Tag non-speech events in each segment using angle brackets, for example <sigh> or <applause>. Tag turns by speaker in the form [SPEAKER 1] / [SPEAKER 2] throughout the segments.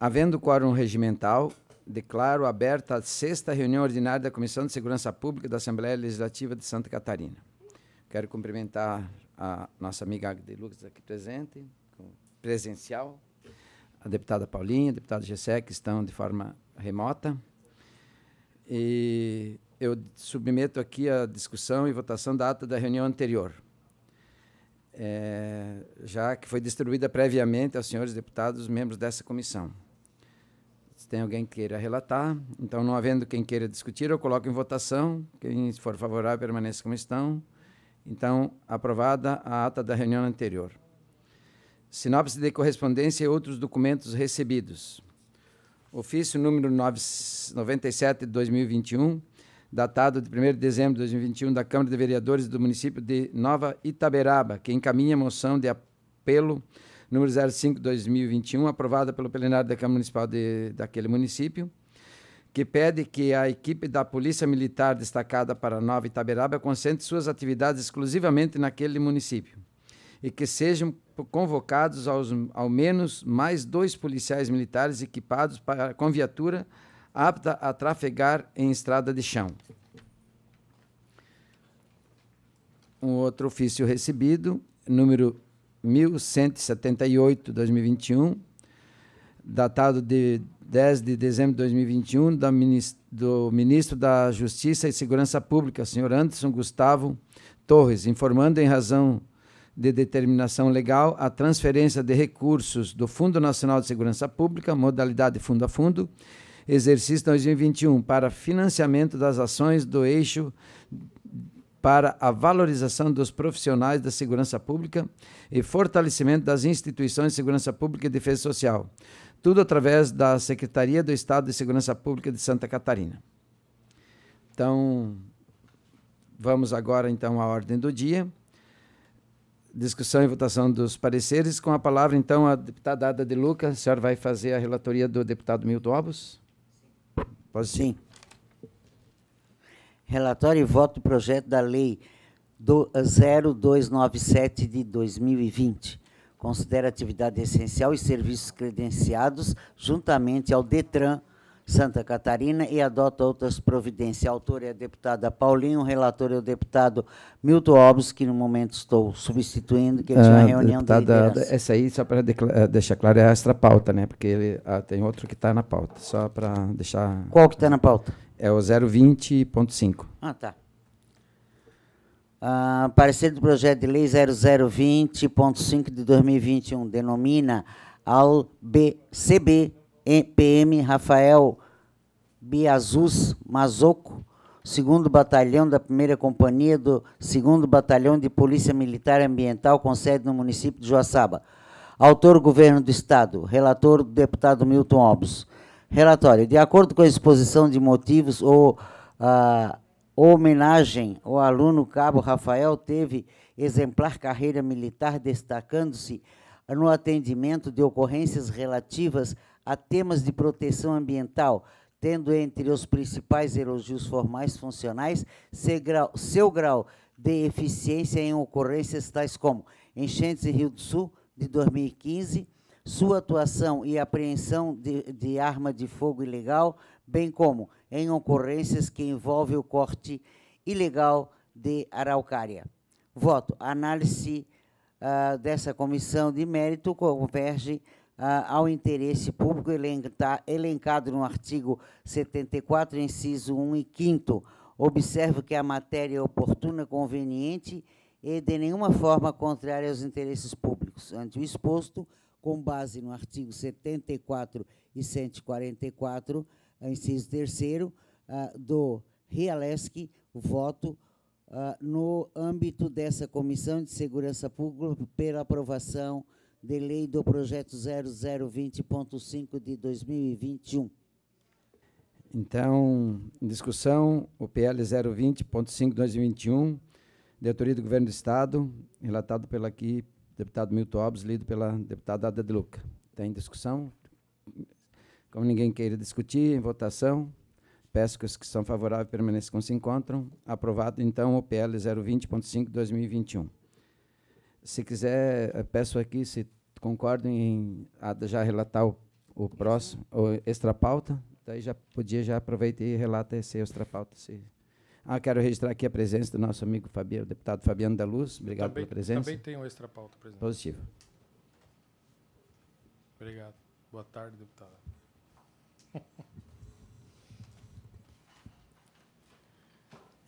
[SPEAKER 1] Havendo quórum regimental, declaro aberta a sexta reunião ordinária da Comissão de Segurança Pública da Assembleia Legislativa de Santa Catarina. Quero cumprimentar a nossa amiga De Lucas aqui presente, presencial, a deputada Paulinha, a deputada Gessé, que estão de forma remota. E eu submeto aqui a discussão e votação da ata da reunião anterior. É, já que foi distribuída previamente aos senhores deputados membros dessa comissão tem alguém que queira relatar. Então, não havendo quem queira discutir, eu coloco em votação. Quem for favorável, permaneça como estão. Então, aprovada a ata da reunião anterior. Sinopse de correspondência e outros documentos recebidos. Ofício número 97 de 2021, datado de 1 de dezembro de 2021, da Câmara de Vereadores do município de Nova Itaberaba, que encaminha moção de apelo número 05-2021, aprovada pelo plenário da Câmara Municipal de, daquele município, que pede que a equipe da Polícia Militar destacada para Nova Itaberaba concentre suas atividades exclusivamente naquele município e que sejam convocados aos, ao menos mais dois policiais militares equipados para, com viatura apta a trafegar em estrada de chão. Um outro ofício recebido, número 1178, 2021, datado de 10 de dezembro de 2021, do ministro da Justiça e Segurança Pública, senhor Anderson Gustavo Torres, informando em razão de determinação legal a transferência de recursos do Fundo Nacional de Segurança Pública, modalidade fundo a fundo, exercício 2021, para financiamento das ações do eixo para a valorização dos profissionais da segurança pública e fortalecimento das instituições de segurança pública e defesa social. Tudo através da Secretaria do Estado de Segurança Pública de Santa Catarina. Então, vamos agora então à ordem do dia. Discussão e votação dos pareceres. Com a palavra, então, a deputada Ada de Luca. A senhora vai fazer a relatoria do deputado Milton Obos? Pode sim.
[SPEAKER 2] Relatório e voto do projeto da Lei do 0297 de 2020. Considera atividade essencial e serviços credenciados juntamente ao DETRAN Santa Catarina e adota outras providências. Autor é a deputada Paulinho, o relator é o deputado Milton Alves, que no momento
[SPEAKER 1] estou substituindo, que ele tinha uma ah, reunião deputada, de Essa aí, só para eh, deixar claro, é a extra pauta, né? Porque ele, ah, tem outro que está na pauta, só para deixar... Qual que está na pauta? É o 020.5.
[SPEAKER 2] Ah, tá. Ah, parecer do projeto de lei 0020.5 de 2021 denomina ao CBPM CB PM Rafael Biazus Mazoco, segundo batalhão da primeira companhia do segundo batalhão de Polícia Militar Ambiental com sede no município de Joaçaba. Autor Governo do Estado, relator do deputado Milton Obos. Relatório. De acordo com a exposição de motivos ou a homenagem, o aluno Cabo Rafael teve exemplar carreira militar, destacando-se no atendimento de ocorrências relativas a temas de proteção ambiental, tendo entre os principais elogios formais funcionais seu grau, seu grau de eficiência em ocorrências tais como enchentes em Rio do Sul de 2015, sua atuação e apreensão de, de arma de fogo ilegal, bem como em ocorrências que envolvem o corte ilegal de araucária. Voto. A análise uh, dessa comissão de mérito converge uh, ao interesse público elencado no artigo 74, inciso 1 e 5 Observo que a matéria é oportuna, conveniente e de nenhuma forma contrária aos interesses públicos. Ante o exposto, com base no artigo 74 e 144, inciso 3 ah, do o voto ah, no âmbito dessa Comissão de Segurança Pública pela aprovação de lei do projeto 0020.5 de 2021.
[SPEAKER 1] Então, em discussão, o PL 020.5 2021, de autoria do Governo do Estado, relatado pela aqui deputado Milton Alves, lido pela deputada Ada de Luca. Tem discussão? Como ninguém queira discutir, em votação, peço que os que são favoráveis permaneçam como se encontram. Aprovado, então, o PL 020.5-2021. Se quiser, eh, peço aqui, se concordam em já relatar o, o próximo, o extrapauta, daí já podia já aproveitar e relata esse extrapauta, se... Ah, quero registrar aqui a presença do nosso amigo Fabiano, deputado Fabiano da Luz. Obrigado também, pela presença. Também tem um extra pauta, presidente. Positivo.
[SPEAKER 3] Obrigado. Boa tarde, deputada. <laughs>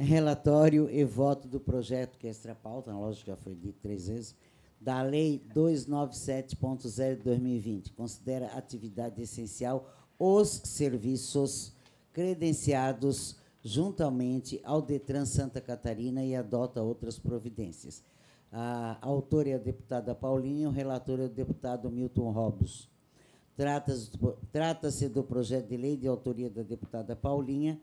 [SPEAKER 2] Relatório e voto do projeto que é extra pauta, né? lógico já foi dito três vezes, da Lei 297.0-2020. Considera atividade essencial os serviços credenciados juntamente ao Detran Santa Catarina e adota outras providências. A autora é a deputada Paulinha, o relator é o deputado Milton Robos. Trata-se do projeto de lei de autoria da deputada Paulinha,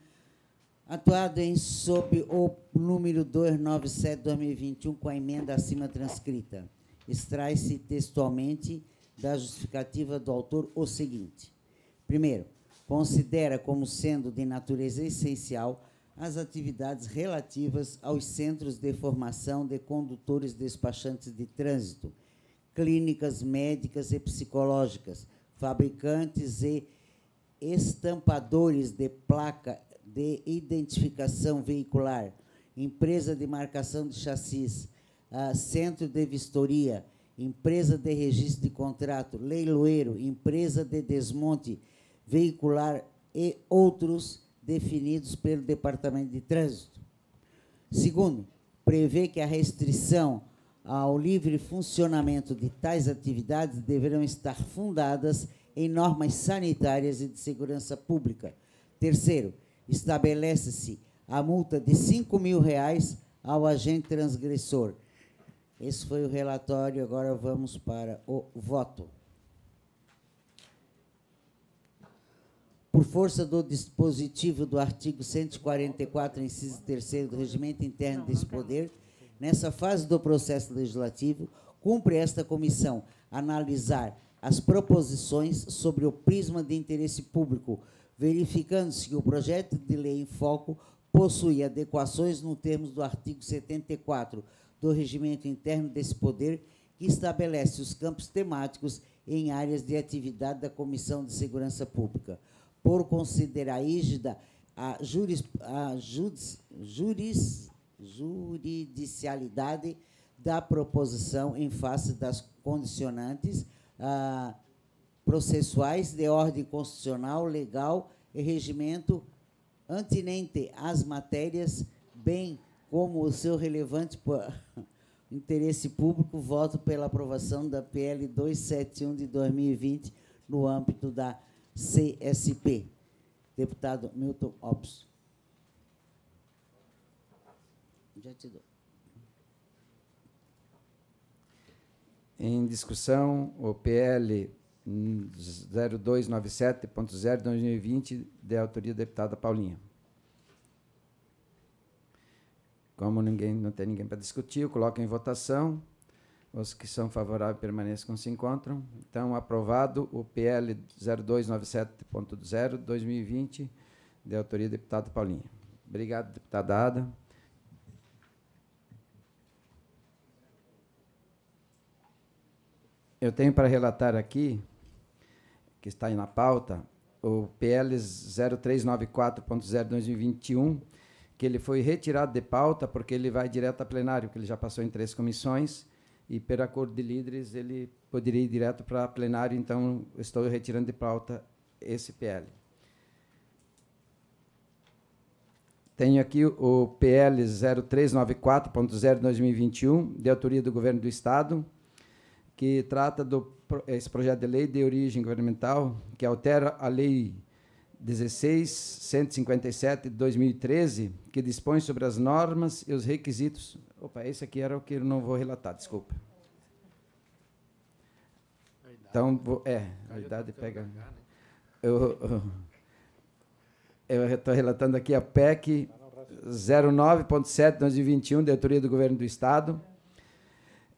[SPEAKER 2] atuado em sob o número 297-2021, com a emenda acima transcrita. Extrai-se textualmente da justificativa do autor o seguinte: primeiro, considera como sendo de natureza essencial as atividades relativas aos centros de formação de condutores despachantes de trânsito, clínicas médicas e psicológicas, fabricantes e estampadores de placa de identificação veicular, empresa de marcação de chassis, ah, centro de vistoria, empresa de registro de contrato, leiloeiro, empresa de desmonte veicular e outros definidos pelo Departamento de Trânsito. Segundo, prevê que a restrição ao livre funcionamento de tais atividades deverão estar fundadas em normas sanitárias e de segurança pública. Terceiro, estabelece-se a multa de cinco mil reais ao agente transgressor. Esse foi o relatório, agora vamos para o voto. por força do dispositivo do artigo 144, inciso 3 do Regimento Interno desse Poder, nessa fase do processo legislativo, cumpre esta comissão analisar as proposições sobre o prisma de interesse público, verificando-se que o projeto de lei em foco possui adequações no termos do artigo 74 do Regimento Interno desse Poder, que estabelece os campos temáticos em áreas de atividade da Comissão de Segurança Pública por considerar rígida a, juris, a juris, juris, juridicialidade da proposição em face das condicionantes ah, processuais de ordem constitucional, legal e regimento antinente às matérias, bem como o seu relevante <laughs> interesse público, voto pela aprovação da PL 271 de 2020 no âmbito da CSP. Deputado Milton Ops. Já te dou.
[SPEAKER 1] Em discussão, o PL 0297.0 2020, de autoria da deputada Paulinha. Como ninguém não tem ninguém para discutir, eu coloco em votação. Os que são favoráveis permaneçam como se encontram. Então, aprovado o PL 0297.0 2020, de autoria do deputado Paulinho. Obrigado, deputada Ada. Eu tenho para relatar aqui, que está aí na pauta, o PL 0394.0 2021, que ele foi retirado de pauta porque ele vai direto a plenário, porque ele já passou em três comissões e pelo acordo de líderes ele poderia ir direto para plenário, então estou retirando de pauta esse PL. Tenho aqui o PL 0394.0/2021, de autoria do Governo do Estado, que trata do esse projeto de lei de origem governamental que altera a lei 16157 de 2013, que dispõe sobre as normas e os requisitos Opa, esse aqui era o que eu não vou relatar, desculpa. Então, é, a idade pega. Eu estou relatando aqui a PEC 2021, de autoria do Governo do Estado,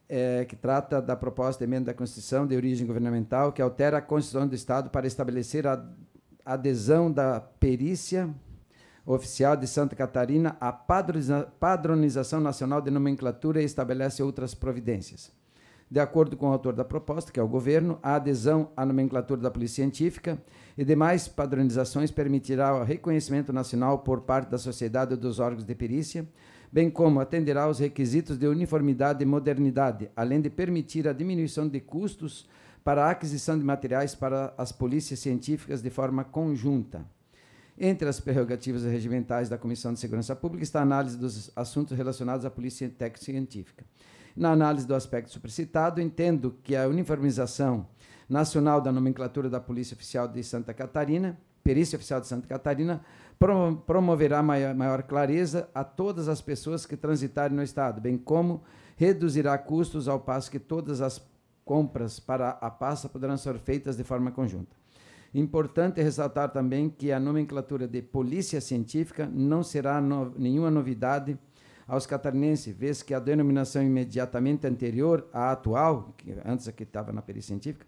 [SPEAKER 1] é, que trata da proposta de emenda da Constituição de origem governamental, que altera a Constituição do Estado para estabelecer a adesão da perícia oficial de Santa Catarina a padronização nacional de nomenclatura e estabelece outras providências. De acordo com o autor da proposta, que é o governo, a adesão à nomenclatura da Polícia Científica e demais padronizações permitirá o reconhecimento nacional por parte da sociedade dos órgãos de perícia, bem como atenderá aos requisitos de uniformidade e modernidade, além de permitir a diminuição de custos para a aquisição de materiais para as polícias científicas de forma conjunta. Entre as prerrogativas regimentais da Comissão de Segurança Pública está a análise dos assuntos relacionados à polícia técnico-científica. Na análise do aspecto supracitado, entendo que a uniformização nacional da nomenclatura da Polícia Oficial de Santa Catarina, Perícia Oficial de Santa Catarina, promoverá maior clareza a todas as pessoas que transitarem no Estado, bem como reduzirá custos ao passo que todas as compras para a pasta poderão ser feitas de forma conjunta. Importante ressaltar também que a nomenclatura de polícia científica não será no, nenhuma novidade aos catarinenses, vez que a denominação imediatamente anterior à atual, que antes a que estava na perícia científica,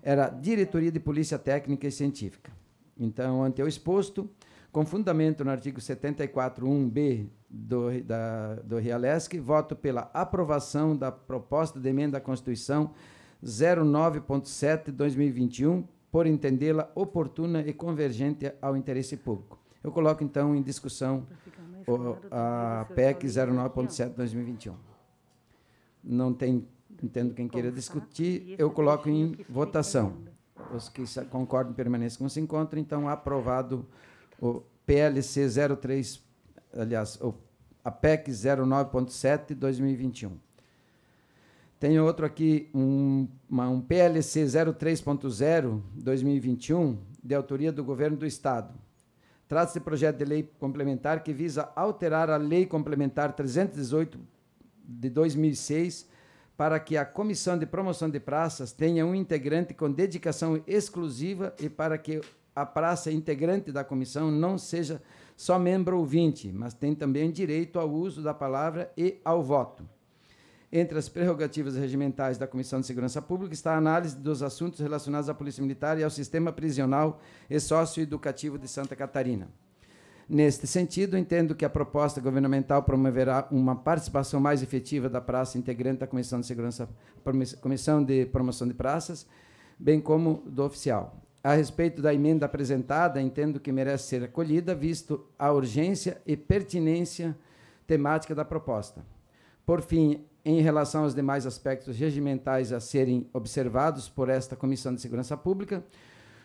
[SPEAKER 1] era Diretoria de Polícia Técnica e Científica. Então, ante o exposto, com fundamento no artigo 74.1b do, da, do Realesc, voto pela aprovação da proposta de emenda à Constituição 09.7-2021, por entendê-la oportuna e convergente ao interesse público. Eu coloco, então, em discussão o, a PEC 09.7-2021. Não tem, entendo quem queira discutir, tá, eu tá coloco em votação. Os que concordam permaneçam como se encontram, então, aprovado o PLC 03, aliás, o, a PEC 09.7-2021. Tem outro aqui, um, uma, um PLC 03.0 2021, de autoria do Governo do Estado. Trata-se de projeto de lei complementar que visa alterar a Lei Complementar 318 de 2006 para que a Comissão de Promoção de Praças tenha um integrante com dedicação exclusiva e para que a praça integrante da comissão não seja só membro ouvinte, mas tenha também direito ao uso da palavra e ao voto. Entre as prerrogativas regimentais da Comissão de Segurança Pública está a análise dos assuntos relacionados à Polícia Militar e ao sistema prisional e socioeducativo de Santa Catarina. Neste sentido, entendo que a proposta governamental promoverá uma participação mais efetiva da praça integrante da Comissão de Segurança Comissão de Promoção de Praças, bem como do oficial. A respeito da emenda apresentada, entendo que merece ser acolhida, visto a urgência e pertinência temática da proposta. Por fim, em relação aos demais aspectos regimentais a serem observados por esta Comissão de Segurança Pública,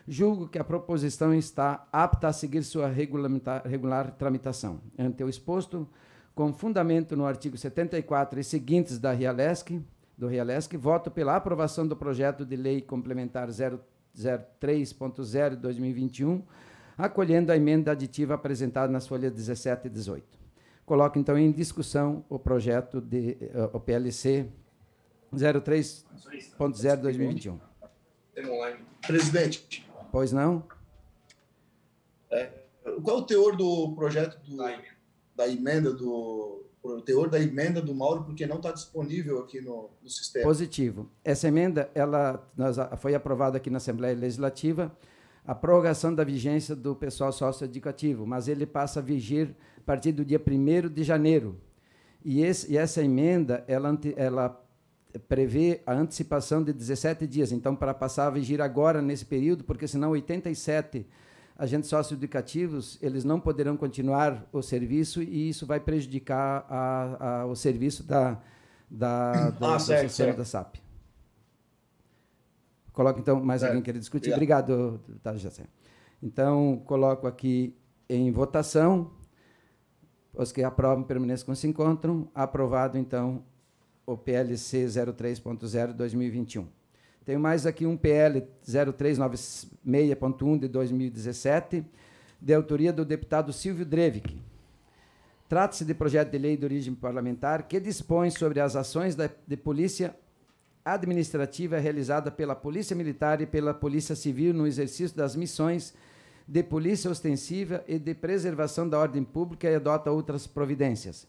[SPEAKER 1] julgo que a proposição está apta a seguir sua regular tramitação. Ante o exposto, com fundamento no artigo 74 e seguintes da Realesc, do Rialesc, voto pela aprovação do projeto de lei complementar 003.0 2021, acolhendo a emenda aditiva apresentada nas folhas 17 e 18. Coloque então, em discussão o projeto de uh, o PLC 03.0 2021. Presidente. Pois não? É, qual é o teor do projeto do, da emenda do o teor da emenda do Mauro, porque não está disponível aqui no, no, sistema. Positivo. Essa emenda ela nós, foi aprovada aqui na Assembleia Legislativa a prorrogação da vigência do pessoal sócio educativo, mas ele passa a vigir a partir do dia 1 de janeiro. E, esse, e essa emenda, ela, ela, prevê a antecipação de 17 dias, então, para passar a vigir agora, nesse período, porque senão 87 agentes educativos eles não poderão continuar o serviço e isso vai prejudicar a, a, o serviço da, da, da, ah, da, certo, certo. da SAP. Coloco, então, mais é. alguém queira discutir? Obrigado, deputado tá, José. Então, coloco aqui em votação. Os que aprovam permaneçam como se encontram. Aprovado, então, o PLC 03.0 2021. Tenho mais aqui um PL 0396.1 de 2017, de autoria do deputado Silvio Drevic. Trata-se de projeto de lei de origem parlamentar que dispõe sobre as ações da, de polícia administrativa é realizada pela Polícia Militar e pela Polícia Civil no exercício das missões de polícia ostensiva e de preservação da ordem pública e adota outras providências.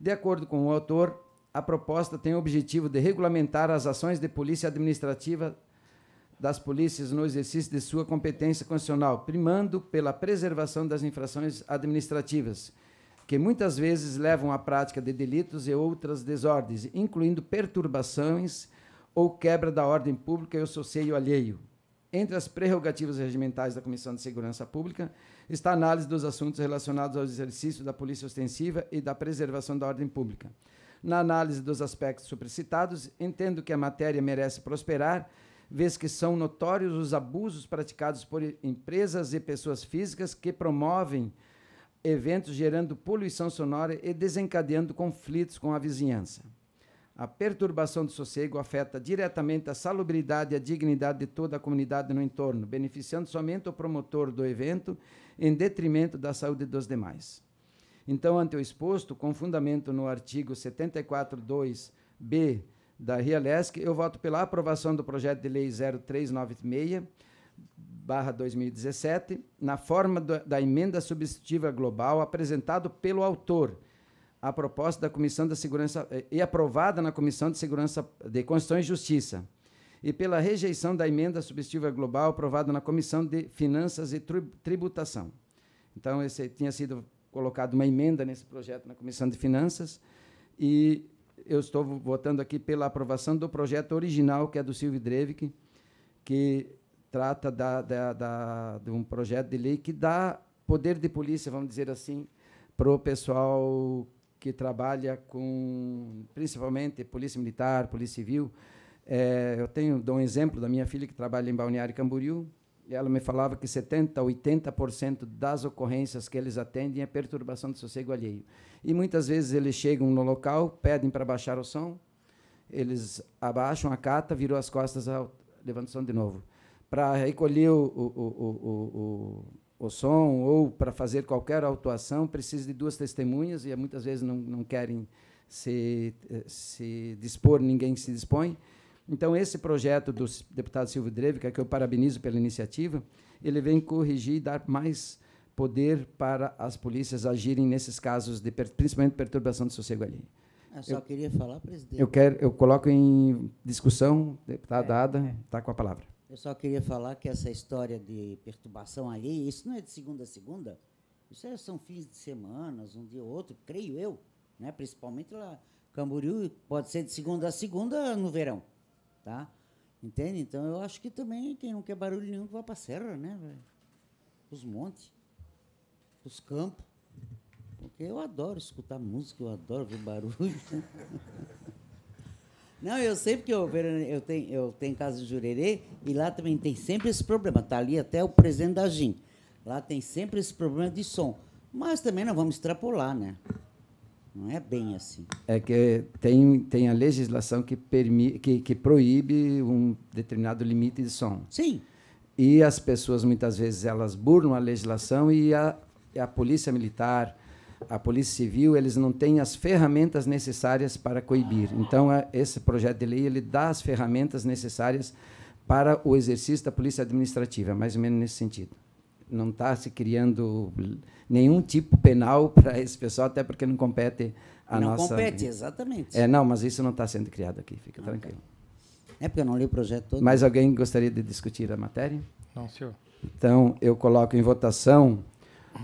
[SPEAKER 1] De acordo com o autor, a proposta tem o objetivo de regulamentar as ações de polícia administrativa das polícias no exercício de sua competência constitucional, primando pela preservação das infrações administrativas, que muitas vezes levam à prática de delitos e outras desordens, incluindo perturbações ou quebra da ordem pública e o seio alheio. Entre as prerrogativas regimentais da Comissão de Segurança Pública está a análise dos assuntos relacionados ao exercício da polícia ostensiva e da preservação da ordem pública. Na análise dos aspectos supercitados, entendo que a matéria merece prosperar, vez que são notórios os abusos praticados por empresas e pessoas físicas que promovem eventos gerando poluição sonora e desencadeando conflitos com a vizinhança. A perturbação do sossego afeta diretamente a salubridade e a dignidade de toda a comunidade no entorno, beneficiando somente o promotor do evento, em detrimento da saúde dos demais. Então, ante o exposto, com fundamento no artigo 74.2b da RIALESC, eu voto pela aprovação do projeto de lei 0396, 2017, na forma da emenda substitutiva global apresentado pelo autor, a proposta da Comissão da Segurança eh, e aprovada na Comissão de Segurança de Constituição e Justiça e pela rejeição da emenda substitutiva global aprovada na Comissão de Finanças e Tributação. Então, esse tinha sido colocado uma emenda nesse projeto na Comissão de Finanças e eu estou votando aqui pela aprovação do projeto original, que é do Silvio Drevic, que trata da, da, da, de um projeto de lei que dá poder de polícia, vamos dizer assim, para o pessoal que trabalha com principalmente polícia militar, polícia civil. É, eu tenho dou um exemplo da minha filha que trabalha em Balneário Camboriú. E ela me falava que 70, 80% das ocorrências que eles atendem é perturbação do sossego alheio. E muitas vezes eles chegam no local, pedem para baixar o som, eles abaixam a cata, virou as costas, ah, levantam o som de novo. Para recolher o, o, o, o o som ou para fazer qualquer autuação precisa de duas testemunhas e muitas vezes não, não querem se, eh, se dispor, ninguém se dispõe. Então, esse projeto do deputado Silvio Drevica, que eu parabenizo pela iniciativa, ele vem corrigir e dar mais poder para as polícias agirem nesses casos, de, principalmente perturbação de sossego ali. Eu só eu, queria falar, presidente. Eu, quero, eu coloco em discussão, deputada é, Ada, está é. Tá com a palavra.
[SPEAKER 2] Eu só queria falar que essa história de perturbação ali, isso não é de segunda a segunda, isso é, são fins de semanas, um dia ou outro, creio eu, né? principalmente lá Camboriú, pode ser de segunda a segunda no verão, tá? Entende? Então eu acho que também quem não quer barulho nenhum vai para a serra, né? Os montes, os campos, porque eu adoro escutar música, eu adoro ver barulho. <laughs> Não, eu sei porque eu, eu, tenho, eu tenho casa de Jurerê e lá também tem sempre esse problema. Está ali até o presidente da GIM. Lá tem sempre esse problema de som. Mas também não vamos extrapolar, né? Não é bem assim.
[SPEAKER 1] É que tem, tem a legislação que, permi, que, que proíbe um determinado limite de som. Sim. E as pessoas, muitas vezes, elas burlam a legislação e a, a polícia militar, a Polícia Civil eles não têm as ferramentas necessárias para coibir. Então, é, esse projeto de lei ele dá as ferramentas necessárias para o exercício da polícia administrativa, mais ou menos nesse sentido. Não está se criando nenhum tipo penal <laughs> para esse pessoal, até porque não compete a não nossa. Não compete, exatamente. É, não, mas isso não está sendo criado aqui, fica okay. tranquilo.
[SPEAKER 2] É porque eu não li o projeto todo. Mais
[SPEAKER 1] alguém gostaria de discutir a matéria? Não, senhor. Então, eu coloco em votação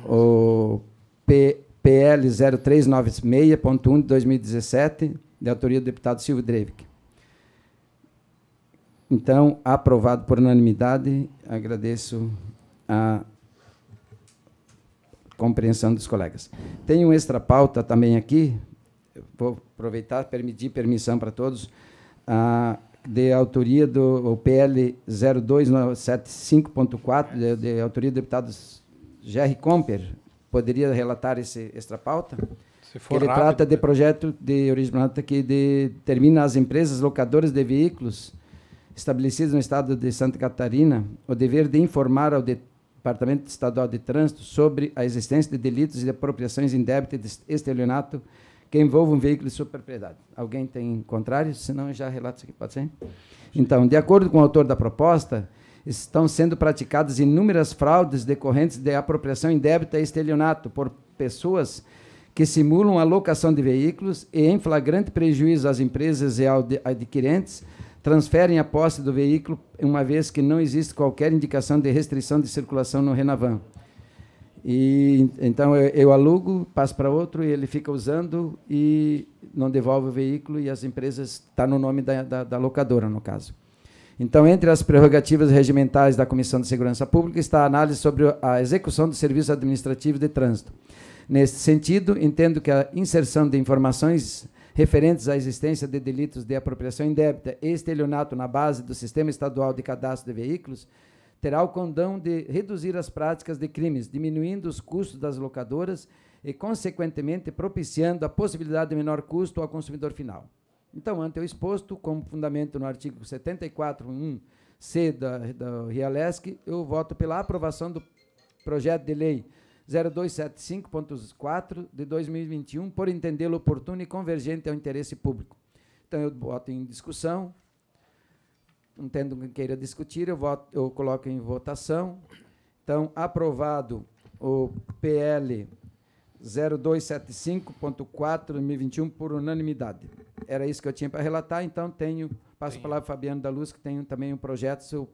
[SPEAKER 1] o P PL 0396.1 de 2017, de autoria do deputado Silvio Drevick. Então, aprovado por unanimidade, agradeço a compreensão dos colegas. Tem um extra pauta também aqui, vou aproveitar, pedir permissão para todos, a de autoria do PL 02975.4, de, de autoria do deputado Jerry Comper, poderia relatar esse extra pauta? ele rápido, trata de é. projeto de origem planta que determina as empresas locadoras de veículos estabelecidas no estado de Santa Catarina o dever de informar ao Departamento Estadual de Trânsito sobre a existência de delitos e de apropriações em e de estelionato que envolvam um veículo de sua propriedade. Alguém tem contrário? Se não, já relato isso aqui, pode ser? Então, de acordo com o autor da proposta, estão sendo praticadas inúmeras fraudes decorrentes de apropriação indébita e estelionato por pessoas que simulam a locação de veículos e, em flagrante prejuízo às empresas e adquirentes, transferem a posse do veículo, uma vez que não existe qualquer indicação de restrição de circulação no Renavan. E, então eu, eu alugo, passo para outro e ele fica usando e não devolve o veículo e as empresas está no nome da, da, da locadora no caso. Então, entre as prerrogativas regimentais da Comissão de Segurança Pública está a análise sobre a execução do serviço administrativo de trânsito. Neste sentido, entendo que a inserção de informações referentes à existência de delitos de apropriação indébita e estelionato na base do Sistema Estadual de Cadastro de Veículos terá o condão de reduzir as práticas de crimes, diminuindo os custos das locadoras e, consequentemente, propiciando a possibilidade de menor custo ao consumidor final. Então, ante o exposto, como fundamento no artigo 74.1c da, da Rialesc, eu voto pela aprovação do projeto de lei 0275.4 de 2021, por entendê-lo oportuno e convergente ao interesse público. Então, eu voto em discussão. Não tendo quem queira discutir, eu, voto, eu coloco em votação. Então, aprovado o PL 0275.4-2021 por unanimidade. Era isso que eu tinha para relatar, então tenho, passo a palavra ao Fabiano da Luz, que tem também um projeto, se eu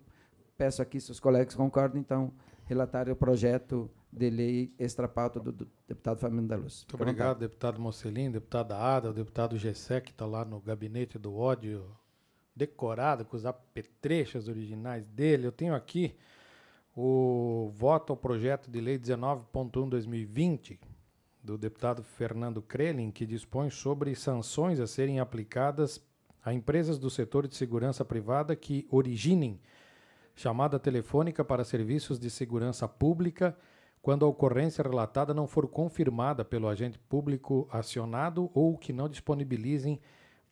[SPEAKER 1] peço aqui se os colegas concordam, então, relatar o projeto de lei extrapauta do, do deputado Fabiano da Luz.
[SPEAKER 3] Muito obrigado, vontade. deputado Mocelin, deputada Ada, o deputado Gessé, que está lá no gabinete do ódio, decorado com os apetrechos originais dele. Eu tenho aqui o voto ao projeto de lei 19.1 2020, do deputado Fernando Krelin, que dispõe sobre sanções a serem aplicadas a empresas do setor de segurança privada que originem chamada telefônica para serviços de segurança pública quando a ocorrência relatada não for confirmada pelo agente público acionado ou que não disponibilizem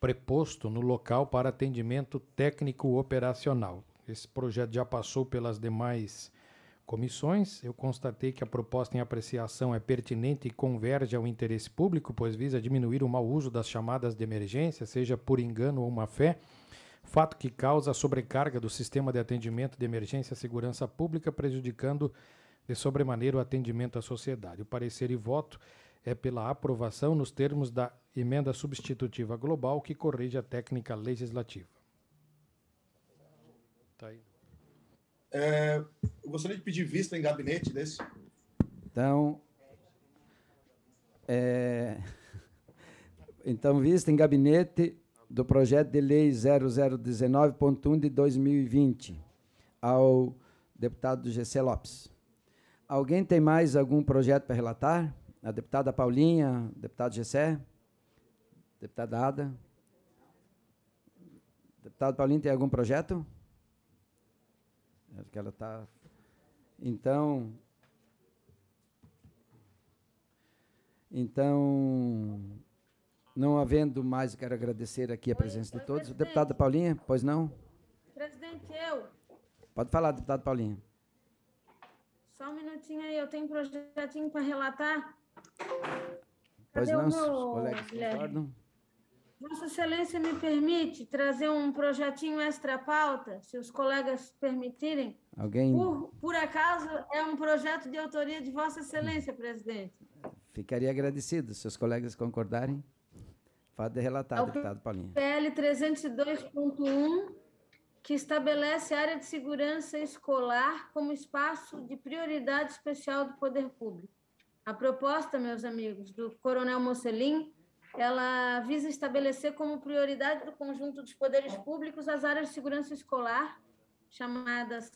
[SPEAKER 3] preposto no local para atendimento técnico operacional. Esse projeto já passou pelas demais comissões, eu constatei que a proposta em apreciação é pertinente e converge ao interesse público, pois visa diminuir o mau uso das chamadas de emergência, seja por engano ou má fé, fato que causa a sobrecarga do sistema de atendimento de emergência à segurança pública, prejudicando de sobremaneira o atendimento à sociedade. O parecer e voto é pela aprovação nos termos da emenda substitutiva global que corrige a técnica legislativa. Tá aí. É, eu gostaria de pedir vista em gabinete desse. Então,
[SPEAKER 1] é, <laughs> então vista em gabinete do projeto de lei 0019.1 de 2020 ao deputado GC Lopes. Alguém tem mais algum projeto para relatar? A deputada Paulinha, deputado Gessé, deputada Ada. Deputado Paulinho, tem algum projeto? Não. Acho né, que ela está. Então. Então, não havendo mais, quero agradecer aqui a presença de todos. Presidente. Deputada Paulinha, pois não?
[SPEAKER 4] Presidente, eu.
[SPEAKER 1] Pode falar, deputada Paulinha.
[SPEAKER 4] Só um minutinho aí, eu tenho um projetinho para relatar. Cadê pois não, os colegas concordam? Vossa Excelência me permite trazer um projetinho extra pauta, se os colegas permitirem.
[SPEAKER 1] Alguém? Por,
[SPEAKER 4] por acaso é um projeto de autoria de Vossa Excelência, presidente.
[SPEAKER 1] Ficaria agradecido se os colegas concordarem. Pode relatar, Ao é deputado Paulinho.
[SPEAKER 4] PL 302.1, que estabelece a área de segurança escolar como espaço de prioridade especial do poder público. A proposta, meus amigos, do Coronel Mocelin ela visa estabelecer como prioridade do conjunto dos poderes públicos as áreas de segurança escolar, chamadas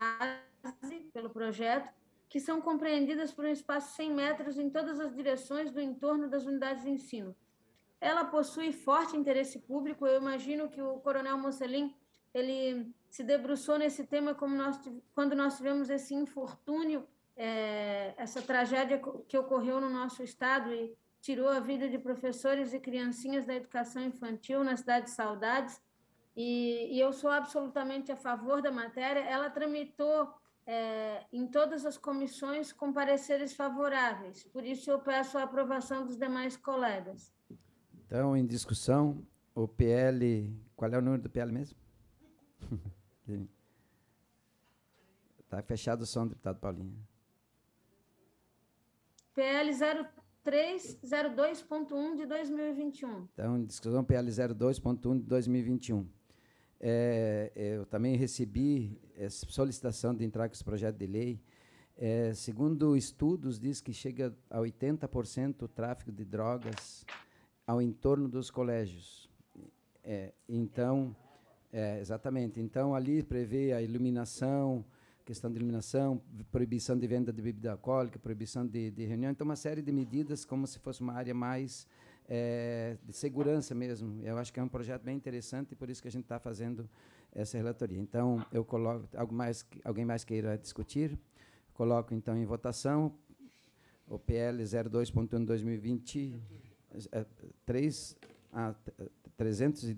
[SPEAKER 4] ASE, pelo projeto, que são compreendidas por um espaço de 100 metros em todas as direções do entorno das unidades de ensino. Ela possui forte interesse público, eu imagino que o coronel Mocelin, ele se debruçou nesse tema nós, quando nós tivemos esse infortúnio, é, essa tragédia que ocorreu no nosso estado e tirou a vida de professores e criancinhas da educação infantil na cidade de Saudades, e, e eu sou absolutamente a favor da matéria. Ela tramitou é, em todas as comissões com pareceres favoráveis, por isso eu peço a aprovação dos demais colegas.
[SPEAKER 1] Então, em discussão, o PL. Qual é o número do PL mesmo? Está <laughs> fechado o som, deputado Paulinho.
[SPEAKER 4] PL 03. 302.1 de 2021.
[SPEAKER 1] Então, discussão PL 02.1 de 2021. É, é, eu também recebi essa solicitação de entrar com esse projeto de lei. É, segundo estudos, diz que chega a 80% o tráfico de drogas ao entorno dos colégios. É, então, é, exatamente. Então, ali prevê a iluminação, questão de iluminação, proibição de venda de bebida alcoólica, proibição de, de reunião, então uma série de medidas como se fosse uma área mais é, de segurança mesmo. Eu acho que é um projeto bem interessante e por isso que a gente está fazendo essa relatoria. Então eu coloco algo mais alguém mais queira discutir, coloco então em votação o PL 02.1 2020 3 a 300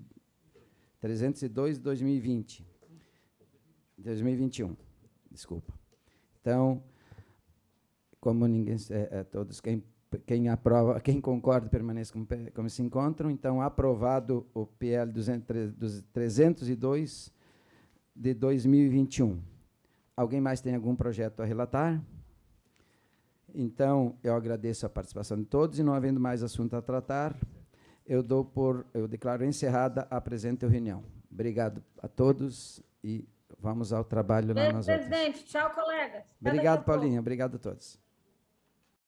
[SPEAKER 1] 302 2020 2021 Desculpa. Então, como ninguém é, é, todos quem quem aprova, quem concorda permaneça como, como se encontram. Então, aprovado o PL 200, 302 de 2021. Alguém mais tem algum projeto a relatar? Então, eu agradeço a participação de todos e não havendo mais assunto a tratar, eu dou por eu declaro encerrada a presente reunião. Obrigado a todos e Vamos ao trabalho lá nas presidente. outras.
[SPEAKER 4] Presidente, tchau, colegas. Obrigado,
[SPEAKER 1] Paulinha. Obrigado a todos.